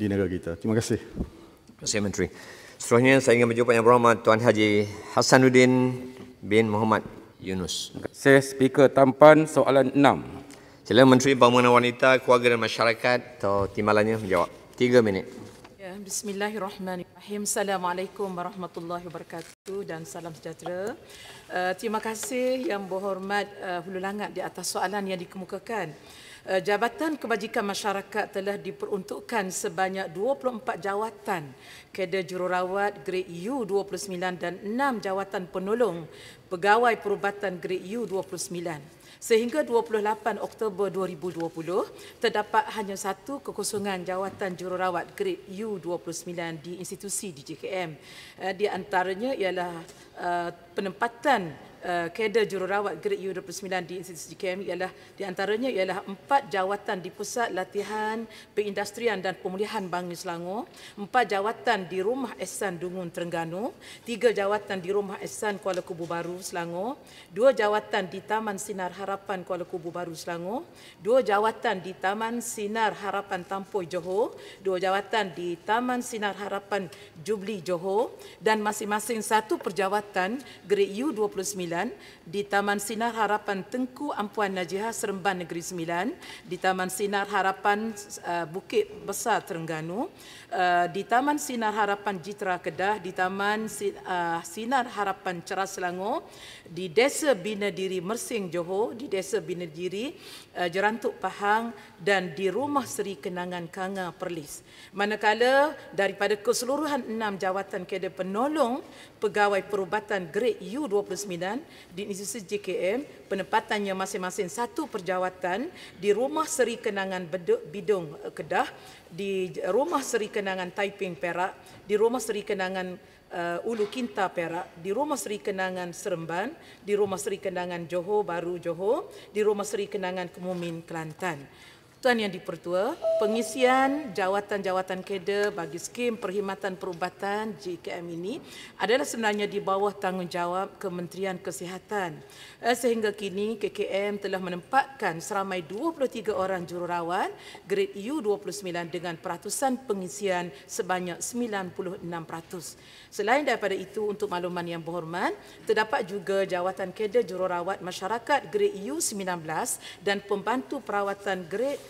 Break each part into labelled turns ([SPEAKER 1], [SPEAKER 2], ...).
[SPEAKER 1] di negara kita. Terima kasih. Terima kasih Menteri. Seterusnya saya ingin berjumpa yang berhormat Tuan Haji Hassanuddin bin Muhammad Yunus. Saya speaker tampan soalan enam. Sila Menteri Pembangunan Wanita, Keluarga dan Masyarakat atau timbalannya menjawab. Tiga minit.
[SPEAKER 2] Ya, bismillahirrahmanirrahim. Assalamualaikum warahmatullahi wabarakatuh dan salam sejahtera. Uh, terima kasih yang berhormat uh, eh, Hulu Langat di atas soalan yang dikemukakan. Eh, Jabatan Kebajikan Masyarakat telah diperuntukkan sebanyak 24 jawatan kader jururawat grade U29 dan 6 jawatan penolong pegawai perubatan grade U29. Sehingga 28 Oktober 2020, terdapat hanya satu kekosongan jawatan jururawat grade U29 di institusi di JKM. Eh, di antaranya ialah eh, penempatan Eh, kader jururawat grade U29 di institusi kami ialah di antaranya ialah empat jawatan di pusat latihan perindustrian dan pemulihan Bangi Selangor, empat jawatan di Rumah Ehsan Dungun Terengganu, tiga jawatan di Rumah Ehsan Kuala Kubu Baru Selangor, dua jawatan di Taman Sinar Harapan Kuala Kubu Baru Selangor, dua jawatan di Taman Sinar Harapan Tampoi Johor, dua jawatan di Taman Sinar Harapan Jubli Johor dan masing-masing satu perjawatan grade U29 Sembilan di Taman Sinar Harapan Tengku Ampuan Najihah Seremban Negeri Sembilan di Taman Sinar Harapan uh, Bukit Besar Terengganu uh, di Taman Sinar Harapan Jitra Kedah di Taman uh, Sinar Harapan Cerah Selangor di Desa Bina Diri Mersing Johor di Desa Bina Diri Jerantuk Pahang dan di Rumah Seri Kenangan Kanga Perlis manakala daripada keseluruhan enam jawatan kader penolong pegawai perubatan grade U29 di institusi JKM penempatannya masing-masing satu perjawatan di Rumah Seri Kenangan Bidong eh, Kedah, di Rumah Seri Kenangan Taiping Perak, di Rumah Seri Kenangan uh, Ulu Kinta Perak, di Rumah Seri Kenangan Seremban, di Rumah Seri Kenangan Johor Baru Johor, di Rumah Seri Kenangan Kemumin Kelantan. Tuan Yang Dipertua, pengisian jawatan-jawatan kader bagi skim perkhidmatan perubatan JKM ini adalah sebenarnya di bawah tanggungjawab Kementerian Kesihatan. Eh, sehingga kini KKM telah menempatkan seramai 23 orang jururawat grade U29 dengan peratusan pengisian sebanyak 96%. Selain daripada itu, untuk makluman yang berhormat, terdapat juga jawatan kader jururawat masyarakat grade U19 dan pembantu perawatan grade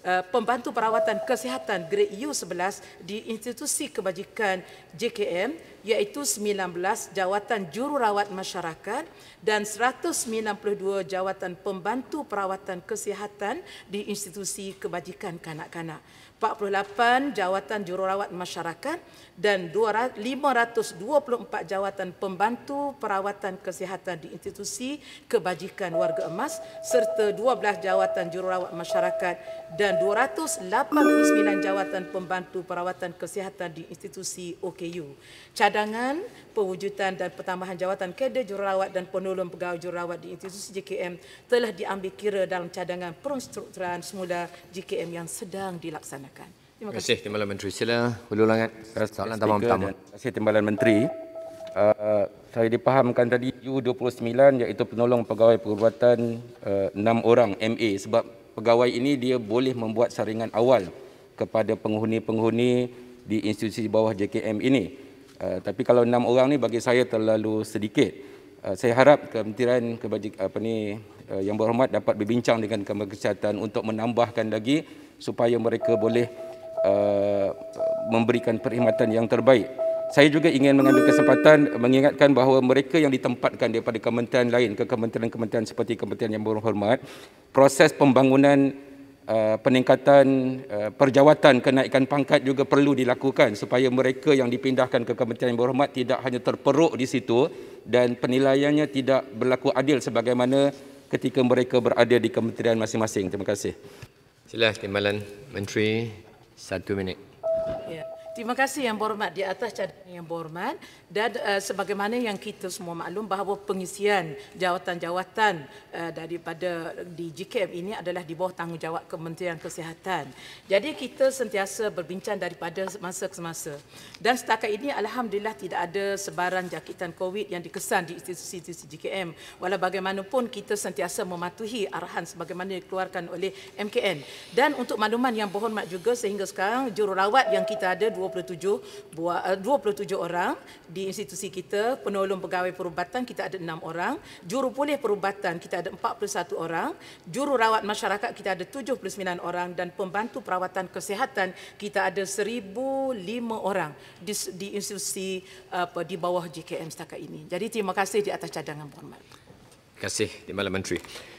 [SPEAKER 2] Eh, pembantu perawatan kesihatan grade U11 di institusi kebajikan JKM iaitu 19 jawatan jururawat masyarakat dan 192 jawatan pembantu perawatan kesihatan di institusi kebajikan kanak-kanak. 48 jawatan jururawat masyarakat dan 524 jawatan pembantu perawatan kesihatan di institusi kebajikan warga emas serta 12 jawatan jururawat masyarakat dan dan 289 jawatan pembantu perawatan kesihatan di institusi OKU. Cadangan, pewujudan dan pertambahan jawatan kader jururawat dan penolong pegawai jururawat di institusi JKM telah diambil kira dalam cadangan perunstrukturan semula JKM yang sedang dilaksanakan. Terima
[SPEAKER 1] kasih. kasih Timbalan Menteri. Sila ulangan soalan tambahan pertama. Terima kasih Timbalan Menteri. Uh, saya dipahamkan tadi U29 iaitu penolong pegawai perubatan uh, 6 orang MA sebab pegawai ini dia boleh membuat saringan awal kepada penghuni-penghuni di institusi bawah JKM ini. Uh, tapi kalau enam orang ni bagi saya terlalu sedikit. Uh, saya harap Kementerian Kebaji, apa ni uh, yang berhormat dapat berbincang dengan Kementerian Kesihatan untuk menambahkan lagi supaya mereka boleh uh, memberikan perkhidmatan yang terbaik saya juga ingin mengambil kesempatan mengingatkan bahawa mereka yang ditempatkan daripada kementerian lain ke kementerian-kementerian seperti kementerian yang berhormat, proses pembangunan uh, peningkatan uh, perjawatan kenaikan pangkat juga perlu dilakukan supaya mereka yang dipindahkan ke kementerian yang berhormat tidak hanya terperuk di situ dan penilaiannya tidak berlaku adil sebagaimana ketika mereka berada di kementerian masing-masing. Terima kasih. Sila timbalan Menteri satu minit.
[SPEAKER 2] Terima kasih yang berhormat di atas cadangan yang berhormat dan uh, sebagaimana yang kita semua maklum bahawa pengisian jawatan-jawatan uh, daripada di GKM ini adalah di bawah tanggungjawab Kementerian Kesihatan. Jadi kita sentiasa berbincang daripada masa ke semasa. Dan setakat ini alhamdulillah tidak ada sebaran jangkitan COVID yang dikesan di institusi-institusi GKM. bagaimanapun kita sentiasa mematuhi arahan sebagaimana dikeluarkan oleh MKN. Dan untuk makluman yang berhormat juga sehingga sekarang jururawat yang kita ada 27 buat 27 eh, orang di institusi kita penolong pegawai perubatan kita ada 6 orang juru pulih perubatan kita ada 41 orang juru rawat masyarakat kita ada 79 orang dan pembantu perawatan kesihatan kita ada 1005 orang di, di institusi apa di bawah JKM setakat ini jadi terima kasih di atas cadangan hormat terima
[SPEAKER 1] kasih di malam menteri